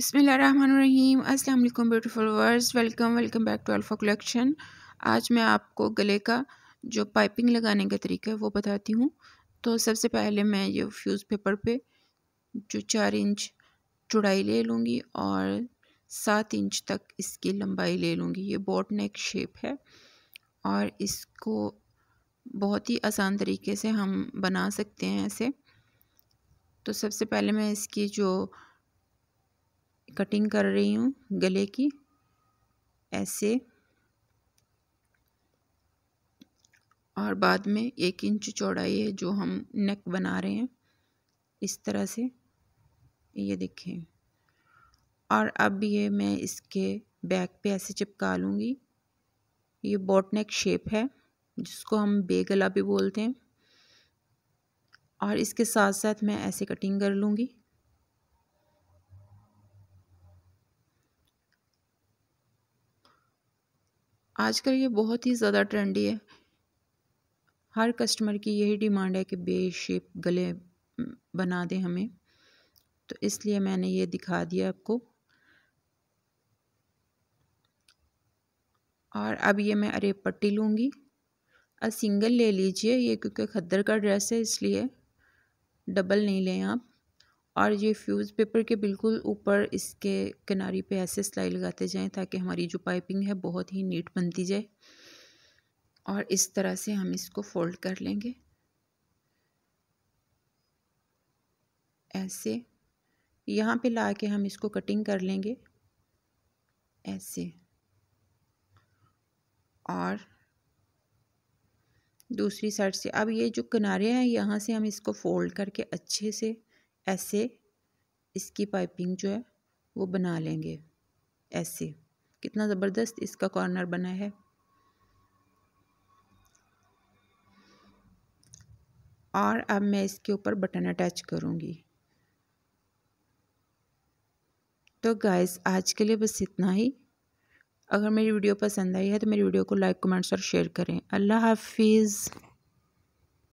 बिसमीम अस्सलाम beautiful verse welcome welcome back to alpha collection आज मैं आपको गले का जो पाइपिंग लगाने का तरीका है वो बताती हूँ तो सबसे पहले मैं ये फ्यूज़ पेपर पे जो चार इंच चौड़ाई ले लूँगी और सात इंच तक इसकी लंबाई ले लूँगी ये बोट नेक शेप है और इसको बहुत ही आसान तरीके से हम बना सकते हैं ऐसे तो सबसे पहले मैं इसकी जो कटिंग कर रही हूँ गले की ऐसे और बाद में एक इंच चौड़ाई है जो हम नेक बना रहे हैं इस तरह से ये देखें और अब ये मैं इसके बैक पे ऐसे चिपका लूँगी ये बॉटनेक शेप है जिसको हम बेगला भी बोलते हैं और इसके साथ साथ मैं ऐसे कटिंग कर लूँगी आजकल ये बहुत ही ज़्यादा ट्रेंडी है हर कस्टमर की यही डिमांड है कि बेशेप गले बना दें हमें तो इसलिए मैंने ये दिखा दिया आपको और अब ये मैं अरे पट्टी लूँगी अ सिंगल ले लीजिए ये क्योंकि खद्दर का ड्रेस है इसलिए डबल नहीं लें आप और ये फ्यूज़ पेपर के बिल्कुल ऊपर इसके किनारे पे ऐसे सिलाई लगाते जाएं ताकि हमारी जो पाइपिंग है बहुत ही नीट बनती जाए और इस तरह से हम इसको फोल्ड कर लेंगे ऐसे यहाँ पे ला के हम इसको कटिंग कर लेंगे ऐसे और दूसरी साइड से अब ये जो किनारे हैं यहाँ से हम इसको फोल्ड करके अच्छे से ऐसे इसकी पाइपिंग जो है वो बना लेंगे ऐसे कितना ज़बरदस्त इसका कॉर्नर बना है और अब मैं इसके ऊपर बटन अटैच करूँगी तो गाइस आज के लिए बस इतना ही अगर मेरी वीडियो पसंद आई है तो मेरी वीडियो को लाइक कमेंट्स और शेयर करें अल्लाह हाफिज़